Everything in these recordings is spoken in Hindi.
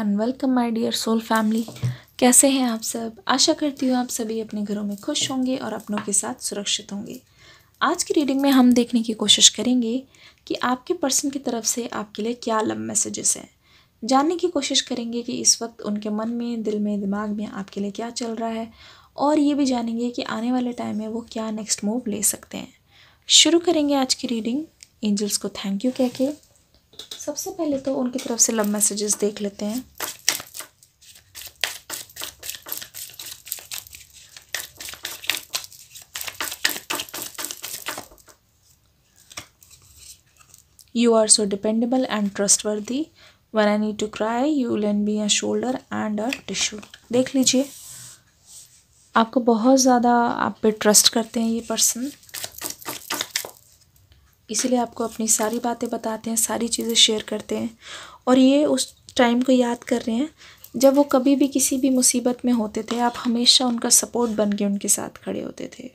and welcome my dear soul family कैसे हैं आप सब आशा करती हूँ आप सभी अपने घरों में खुश होंगे और अपनों के साथ सुरक्षित होंगे आज की रीडिंग में हम देखने की कोशिश करेंगे कि आपके पर्सन की तरफ से आपके लिए क्या लव मैसेजेस हैं जानने की कोशिश करेंगे कि इस वक्त उनके मन में दिल में दिमाग में आपके लिए क्या चल रहा है और ये भी जानेंगे कि आने वाले टाइम में वो क्या नेक्स्ट मूव ले सकते हैं शुरू करेंगे आज की रीडिंग एंजल्स को थैंक यू कह के सबसे पहले तो उनकी तरफ से लव मैसेजेस देख लेते हैं you are so dependable and trustworthy one I need to cry you can be a shoulder and a tissue देख लीजिए आपको बहुत ज़्यादा आप पे ट्रस्ट करते हैं ये पर्सन इसीलिए आपको अपनी सारी बातें बताते हैं सारी चीज़ें शेयर करते हैं और ये उस टाइम को याद कर रहे हैं जब वो कभी भी किसी भी मुसीबत में होते थे आप हमेशा उनका सपोर्ट बन के उनके साथ खड़े होते थे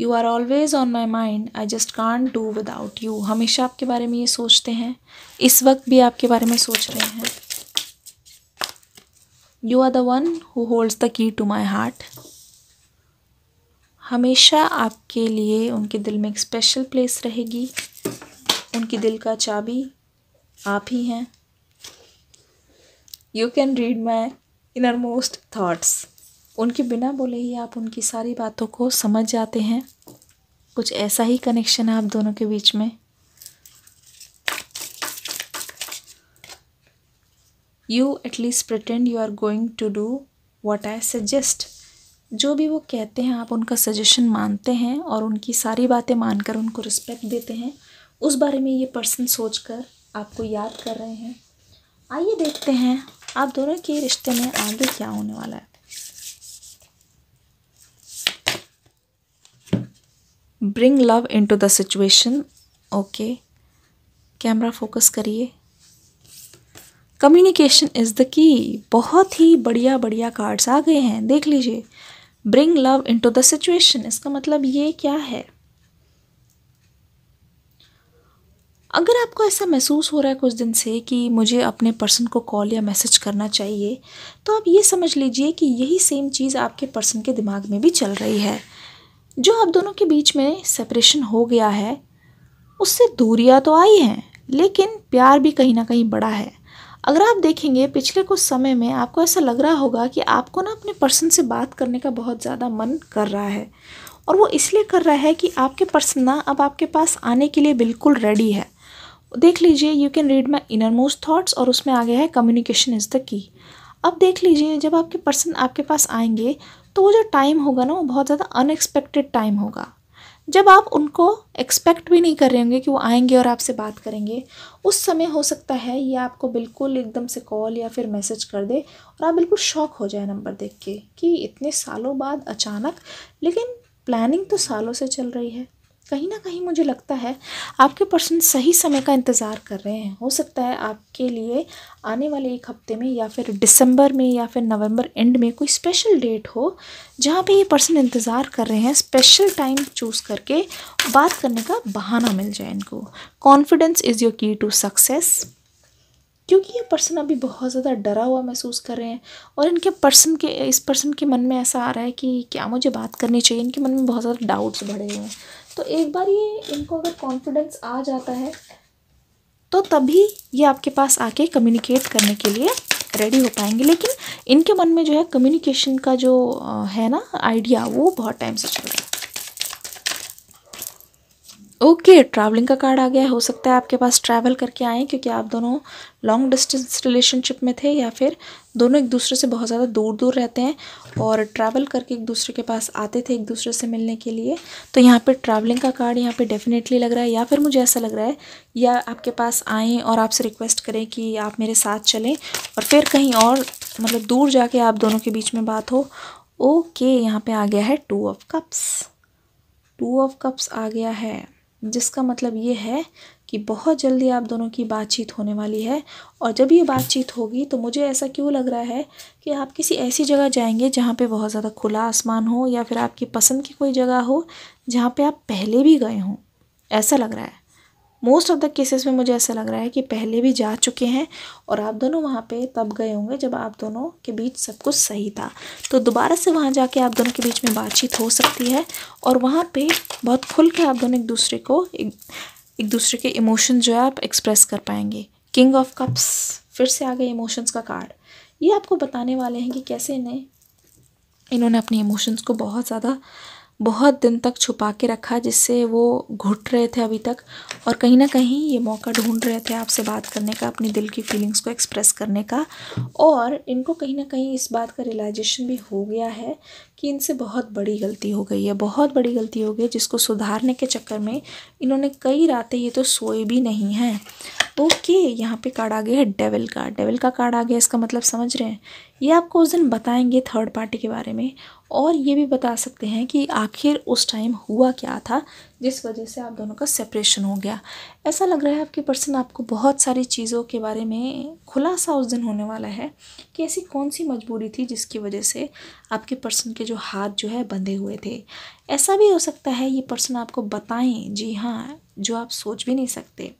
you are always on my mind I just can't do without you हमेशा आपके बारे में ये सोचते हैं इस वक्त भी आपके बारे में सोच रहे हैं you are the one who holds the key to my heart हमेशा आपके लिए उनके दिल में एक स्पेशल प्लेस रहेगी उनकी दिल का चाबी आप ही हैं you can read my innermost thoughts उनके बिना बोले ही आप उनकी सारी बातों को समझ जाते हैं कुछ ऐसा ही कनेक्शन है आप दोनों के बीच में you at least pretend you are going to do what I suggest जो भी वो कहते हैं आप उनका सजेशन मानते हैं और उनकी सारी बातें मानकर उनको रिस्पेक्ट देते हैं उस बारे में ये पर्सन सोच कर आपको याद कर रहे हैं आइए देखते हैं आप दोनों के रिश्ते में आगे क्या होने वाला है bring love into the situation okay camera focus करिए कम्युनिकेशन इज़ द की बहुत ही बढ़िया बढ़िया कार्ड्स आ गए हैं देख लीजिए bring love into the situation इसका मतलब ये क्या है अगर आपको ऐसा महसूस हो रहा है कुछ दिन से कि मुझे अपने पर्सन को कॉल या मैसेज करना चाहिए तो आप ये समझ लीजिए कि यही सेम चीज़ आपके पर्सन के दिमाग में भी चल रही है जो आप दोनों के बीच में सेपरेशन हो गया है उससे दूरियां तो आई हैं लेकिन प्यार भी कहीं ना कहीं बड़ा है अगर आप देखेंगे पिछले कुछ समय में आपको ऐसा लग रहा होगा कि आपको ना अपने पर्सन से बात करने का बहुत ज़्यादा मन कर रहा है और वो इसलिए कर रहा है कि आपके पर्सन ना अब आपके पास आने के लिए बिल्कुल रेडी है देख लीजिए you can read my innermost thoughts और उसमें आ गया है कम्युनिकेशन इज़ द की अब देख लीजिए जब आपके पर्सन आपके पास आएंगे तो वो जो टाइम होगा ना वो बहुत ज़्यादा अनएक्सपेक्टेड टाइम होगा जब आप उनको एक्सपेक्ट भी नहीं कर रहे होंगे कि वो आएंगे और आपसे बात करेंगे उस समय हो सकता है ये आपको बिल्कुल एकदम से कॉल या फिर मैसेज कर दे और आप बिल्कुल शॉक हो जाए नंबर देख के कि इतने सालों बाद अचानक लेकिन प्लानिंग तो सालों से चल रही है कहीं ना कहीं मुझे लगता है आपके पर्सन सही समय का इंतज़ार कर रहे हैं हो सकता है आपके लिए आने वाले एक हफ्ते में या फिर दिसंबर में या फिर नवंबर एंड में कोई स्पेशल डेट हो जहाँ पे ये पर्सन इंतज़ार कर रहे हैं स्पेशल टाइम चूज़ करके बात करने का बहाना मिल जाए इनको confidence is your key to success क्योंकि ये पर्सन अभी बहुत ज़्यादा डरा हुआ महसूस कर रहे हैं और इनके पर्सन के इस पर्सन के मन में ऐसा आ रहा है कि क्या मुझे बात करनी चाहिए इनके मन में बहुत ज़्यादा डाउट्स बढ़े हुए हैं तो एक बार ये इनको अगर कॉन्फिडेंस आ जाता है तो तभी ये आपके पास आके कम्युनिकेट करने के लिए रेडी हो पाएंगे लेकिन इनके मन में जो है कम्युनिकेशन का जो है ना आइडिया वो बहुत टाइम से चल रहा है ओके ट्रैवलिंग का कार्ड आ गया हो सकता है आपके पास ट्रैवल करके आएँ क्योंकि आप दोनों लॉन्ग डिस्टेंस रिलेशनशिप में थे या फिर दोनों एक दूसरे से बहुत ज़्यादा दूर दूर रहते हैं और ट्रैवल करके एक दूसरे के पास आते थे एक दूसरे से मिलने के लिए तो यहाँ पे ट्रैवलिंग का कार्ड यहाँ पे डेफिनेटली लग रहा है या फिर मुझे ऐसा लग रहा है या आपके पास आएँ और आपसे रिक्वेस्ट करें कि आप मेरे साथ चलें और फिर कहीं और मतलब दूर जाके आप दोनों के बीच में बात हो ओके यहाँ पर आ गया है two of cups two of cups आ गया है जिसका मतलब ये है कि बहुत जल्दी आप दोनों की बातचीत होने वाली है और जब ये बातचीत होगी तो मुझे ऐसा क्यों लग रहा है कि आप किसी ऐसी जगह जाएंगे जहाँ पे बहुत ज़्यादा खुला आसमान हो या फिर आपकी पसंद की कोई जगह हो जहाँ पे आप पहले भी गए हों ऐसा लग रहा है मोस्ट ऑफ़ द केसेस में मुझे ऐसा लग रहा है कि पहले भी जा चुके हैं और आप दोनों वहाँ पे तब गए होंगे जब आप दोनों के बीच सब कुछ सही था तो दोबारा से वहाँ जाके आप दोनों के बीच में बातचीत हो सकती है और वहाँ पे बहुत खुल के आप दोनों एक दूसरे को एक, एक दूसरे के इमोशन जो है आप एक्सप्रेस कर पाएंगे किंग ऑफ कप्स फिर से आ गए इमोशंस का कार्ड ये आपको बताने वाले हैं कि कैसे इन्हें इन्होंने अपने इमोशंस को बहुत ज़्यादा बहुत दिन तक छुपा के रखा जिससे वो घुट रहे थे अभी तक और कहीं ना कहीं ये मौका ढूंढ रहे थे आपसे बात करने का अपने दिल की फीलिंग्स को एक्सप्रेस करने का और इनको कहीं ना कहीं इस बात का रियलाइजेशन भी हो गया है कि इनसे बहुत बड़ी गलती हो गई है बहुत बड़ी गलती हो गई जिसको सुधारने के चक्कर में इन्होंने कई रातें ये तो सोए भी नहीं हैं ओके यहाँ पे कार्ड आ गया है डेविल का डेविल का कार्ड आ गया इसका मतलब समझ रहे हैं ये आपको उस दिन बताएंगे थर्ड पार्टी के बारे में और ये भी बता सकते हैं कि आखिर उस टाइम हुआ क्या था जिस वजह से आप दोनों का सेपरेशन हो गया ऐसा लग रहा है आपकी पर्सन आपको बहुत सारी चीज़ों के बारे में खुलासा उस दिन होने वाला है कि ऐसी कौन सी मजबूरी थी जिसकी वजह से आपके पर्सन के जो जो हाथ जो है बंधे हुए थे ऐसा भी हो सकता है ये पर्सन आपको बताएं जी हाँ जो आप सोच भी नहीं सकते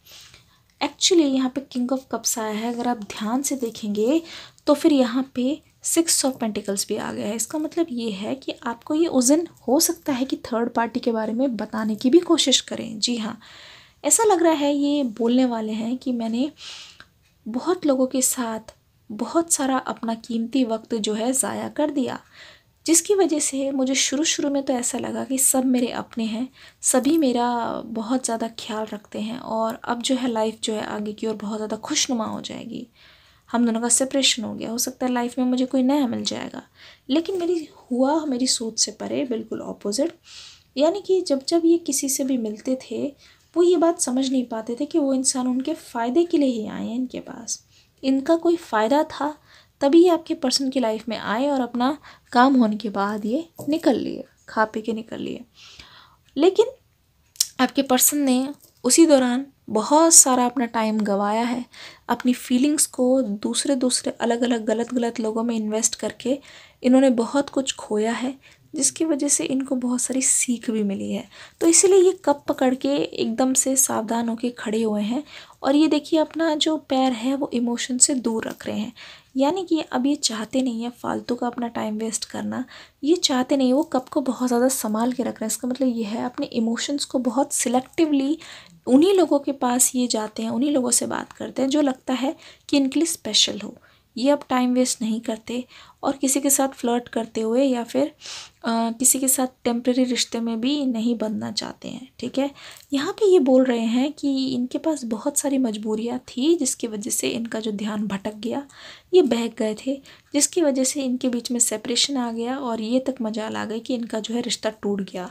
एक्चुअली यहाँ पे किंग ऑफ कप्स आया है अगर आप ध्यान से देखेंगे तो फिर यहाँ पे सिक्स ऑफ पेंटिकल्स भी आ गया है इसका मतलब ये है कि आपको ये उजन हो सकता है कि थर्ड पार्टी के बारे में बताने की भी कोशिश करें जी हाँ ऐसा लग रहा है ये बोलने वाले हैं कि मैंने बहुत लोगों के साथ बहुत सारा अपना कीमती वक्त जो है ज़ाया कर दिया जिसकी वजह से मुझे शुरू शुरू में तो ऐसा लगा कि सब मेरे अपने हैं सभी मेरा बहुत ज़्यादा ख्याल रखते हैं और अब जो है लाइफ जो है आगे की ओर बहुत ज़्यादा खुशनुमा हो जाएगी हम दोनों का सेपरेशन हो गया हो सकता है लाइफ में मुझे कोई नया मिल जाएगा लेकिन मेरी हुआ मेरी सोच से परे बिल्कुल ऑपोजिट यानी कि जब जब ये किसी से भी मिलते थे वो ये बात समझ नहीं पाते थे कि वो इंसान उनके फ़ायदे के लिए ही आए हैं इनके पास इनका कोई फ़ायदा था तभी ये आपके पर्सन की लाइफ में आए और अपना काम होने के बाद ये निकल लिए खा पी के निकल लिए लेकिन आपके पर्सन ने उसी दौरान बहुत सारा अपना टाइम गवाया है अपनी फीलिंग्स को दूसरे दूसरे अलग अलग गलत गलत लोगों में इन्वेस्ट करके इन्होंने बहुत कुछ खोया है जिसकी वजह से इनको बहुत सारी सीख भी मिली है तो इसलिए ये कप पकड़ के एकदम से सावधान होकर खड़े हुए हैं और ये देखिए अपना जो पैर है वो इमोशन से दूर रख रहे हैं यानी कि अब ये चाहते नहीं है फालतू का अपना टाइम वेस्ट करना ये चाहते नहीं वो कप को बहुत ज़्यादा संभाल के रख रहे हैं इसका मतलब ये है अपने इमोशंस को बहुत सिलेक्टिवली उन्हीं लोगों के पास ये जाते हैं उन्हीं लोगों से बात करते हैं जो लगता है कि इनके लिए स्पेशल हो ये अब टाइम वेस्ट नहीं करते और किसी के साथ फ्लर्ट करते हुए या फिर आ, किसी के साथ टेम्प्रेरी रिश्ते में भी नहीं बनना चाहते हैं ठीक है यहाँ पे ये बोल रहे हैं कि इनके पास बहुत सारी मजबूरियाँ थी जिसकी वजह से इनका जो ध्यान भटक गया ये बहक गए थे जिसकी वजह से इनके बीच में सेपरेशन आ गया और ये तक मजाल आ गई कि इनका जो है रिश्ता टूट गया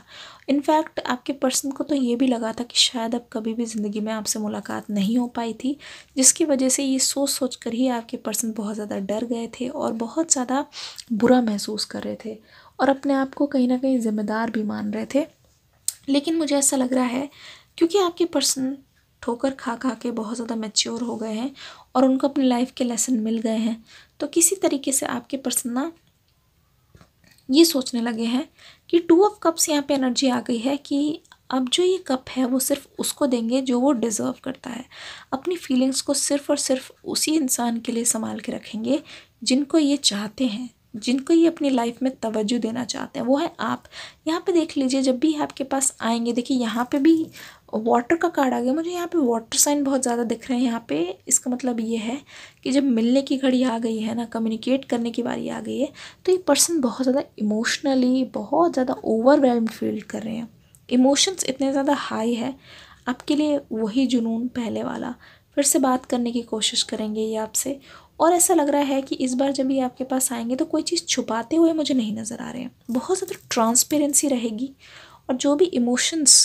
इनफैक्ट आपके पर्सन को तो ये भी लगा था कि शायद अब कभी भी ज़िंदगी में आपसे मुलाकात नहीं हो पाई थी जिसकी वजह से ये सोच सोच कर ही आपके पर्सन बहुत ज़्यादा डर गए थे और बहुत ज़्यादा ज़्यादा बुरा महसूस कर रहे थे और अपने आप को कहीं ना कहीं ज़िम्मेदार भी मान रहे थे लेकिन मुझे ऐसा लग रहा है क्योंकि आपके पर्सन ठोकर खा खा के बहुत ज़्यादा मेच्योर हो गए हैं और उनको अपनी लाइफ के लेसन मिल गए हैं तो किसी तरीके से आपके पर्सन ना ये सोचने लगे हैं कि टू ऑफ कप्स यहाँ पे एनर्जी आ गई है कि अब जो ये कप है वो सिर्फ उसको देंगे जो वो डिज़र्व करता है अपनी फीलिंग्स को सिर्फ और सिर्फ उसी इंसान के लिए संभाल के रखेंगे जिनको ये चाहते हैं जिनको ये अपनी लाइफ में तवज्जो देना चाहते हैं वो है आप यहाँ पे देख लीजिए जब भी आपके पास आएंगे देखिए यहाँ पे भी वाटर का कार्ड आ गया मुझे यहाँ पे वाटर साइन बहुत ज़्यादा दिख रहे हैं यहाँ पे इसका मतलब ये है कि जब मिलने की घड़ी आ गई है ना कम्युनिकेट करने की बारी आ गई है तो ये पर्सन बहुत ज़्यादा इमोशनली बहुत ज़्यादा ओवरवेलम फील कर रहे हैं इमोशंस इतने ज़्यादा हाई है आपके लिए वही जुनून पहले वाला फिर से बात करने की कोशिश करेंगे ये आपसे और ऐसा लग रहा है कि इस बार जब ये आपके पास आएंगे तो कोई चीज़ छुपाते हुए मुझे नहीं नज़र आ रहे हैं बहुत ज़्यादा ट्रांसपेरेंसी रहेगी और जो भी इमोशंस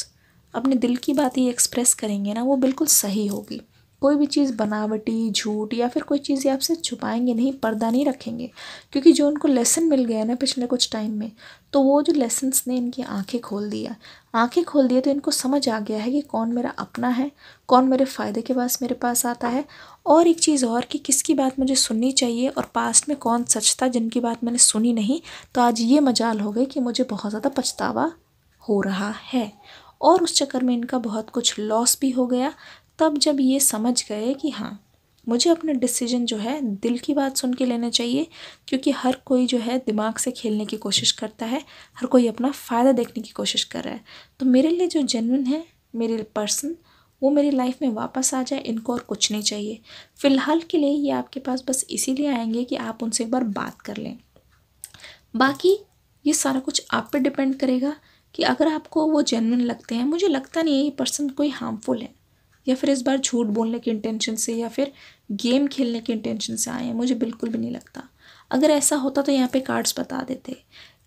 अपने दिल की बात ये एक्सप्रेस करेंगे ना वो बिल्कुल सही होगी कोई भी चीज़ बनावटी झूठ या फिर कोई चीज़ आपसे छुपाएंगे नहीं पर्दा नहीं रखेंगे क्योंकि जो उनको लेसन मिल गया ना पिछले कुछ टाइम में तो वो जो लेसन्स ने इनकी आंखें खोल दिया आंखें खोल दिए तो इनको समझ आ गया है कि कौन मेरा अपना है कौन मेरे फ़ायदे के पास मेरे पास आता है और एक चीज़ और कि किसकी बात मुझे सुननी चाहिए और पास्ट में कौन सच था जिनकी बात मैंने सुनी नहीं तो आज ये मजाल हो गए कि मुझे बहुत ज़्यादा पछतावा हो रहा है और उस चक्कर में इनका बहुत कुछ लॉस भी हो गया तब जब ये समझ गए कि हाँ मुझे अपना डिसीजन जो है दिल की बात सुन के लेना चाहिए क्योंकि हर कोई जो है दिमाग से खेलने की कोशिश करता है हर कोई अपना फ़ायदा देखने की कोशिश कर रहा है तो मेरे लिए जो जेनविन है मेरे पर्सन वो मेरी लाइफ में वापस आ जाए इनको और कुछ नहीं चाहिए फ़िलहाल के लिए ये आपके पास बस इसीलिए आएंगे कि आप उनसे एक बार बात कर लें बाकी ये सारा कुछ आप पे डिपेंड करेगा कि अगर आपको वो जेनविन लगते हैं मुझे लगता नहीं है ये पर्सन कोई हार्मफुल है या फिर इस बार झूठ बोलने के इंटेंशन से या फिर गेम खेलने के इंटेंशन से आए हैं मुझे बिल्कुल भी नहीं लगता अगर ऐसा होता तो यहाँ पे कार्ड्स बता देते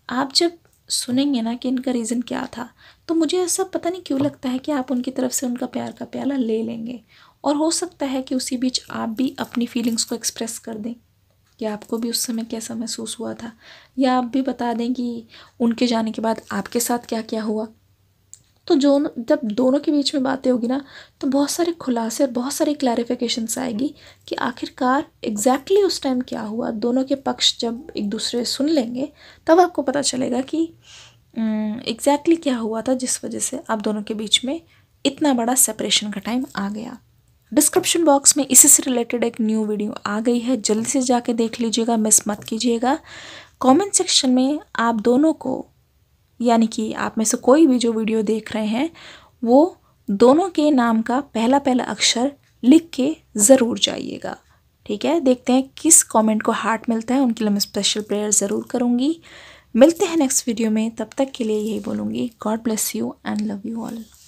आप जब सुनेंगे ना कि इनका रीज़न क्या था तो मुझे ऐसा पता नहीं क्यों लगता है कि आप उनकी तरफ से उनका प्यार का प्याला ले लेंगे और हो सकता है कि उसी बीच आप भी अपनी फीलिंग्स को एक्सप्रेस कर दें कि आपको भी उस समय कैसा महसूस हुआ था या आप भी बता दें कि उनके जाने के बाद आपके साथ क्या क्या हुआ तो जो जब दोनों के बीच में बातें होगी ना तो बहुत सारे खुलासे और बहुत सारी क्लैरिफिकेशन आएगी कि आखिरकार एग्जैक्टली exactly उस टाइम क्या हुआ दोनों के पक्ष जब एक दूसरे सुन लेंगे तब आपको पता चलेगा कि एग्जैक्टली exactly क्या हुआ था जिस वजह से आप दोनों के बीच में इतना बड़ा सेपरेशन का टाइम आ गया डिस्क्रिप्शन बॉक्स में इसी से रिलेटेड एक न्यू वीडियो आ गई है जल्दी से जाके देख लीजिएगा मिस मत कीजिएगा कमेंट सेक्शन में आप दोनों को यानी कि आप में से कोई भी जो वीडियो देख रहे हैं वो दोनों के नाम का पहला पहला अक्षर लिख के ज़रूर जाइएगा ठीक है देखते हैं किस कमेंट को हार्ट मिलता है उनके लिए मैं स्पेशल प्रेयर ज़रूर करूँगी मिलते हैं नेक्स्ट वीडियो में तब तक के लिए यही बोलूँगी God bless you and love you all